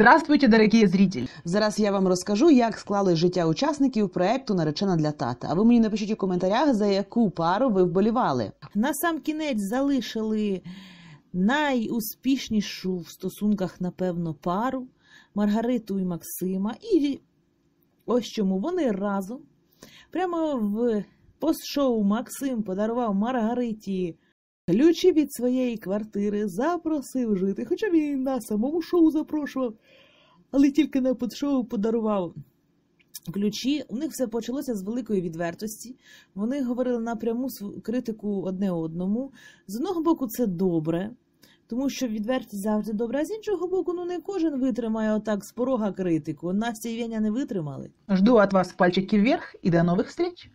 Здравствуйте, дорогі зрителі! Зараз я вам розкажу, як склали життя учасників проекту Наречена для тата. А ви мені напишіть у коментарях, за яку пару ви вболівали. На сам кінець залишили найуспішнішу в стосунках, напевно, пару Маргариту і Максима. І ось чому вони разом прямо в постшоу Максим подарував Маргариті. Ключі від своєї квартири запросив жити, хоча він і на самому шоу запрошував, але тільки на подшоу подарував ключі. У них все почалося з великої відвертості. Вони говорили напряму критику одне одному. З одного боку, це добре, тому що відвертість завжди добре, а з іншого боку, ну не кожен витримає отак з порога критику. Настя і Веня не витримали. Жду від вас пальчиків вверх і до нових встреч!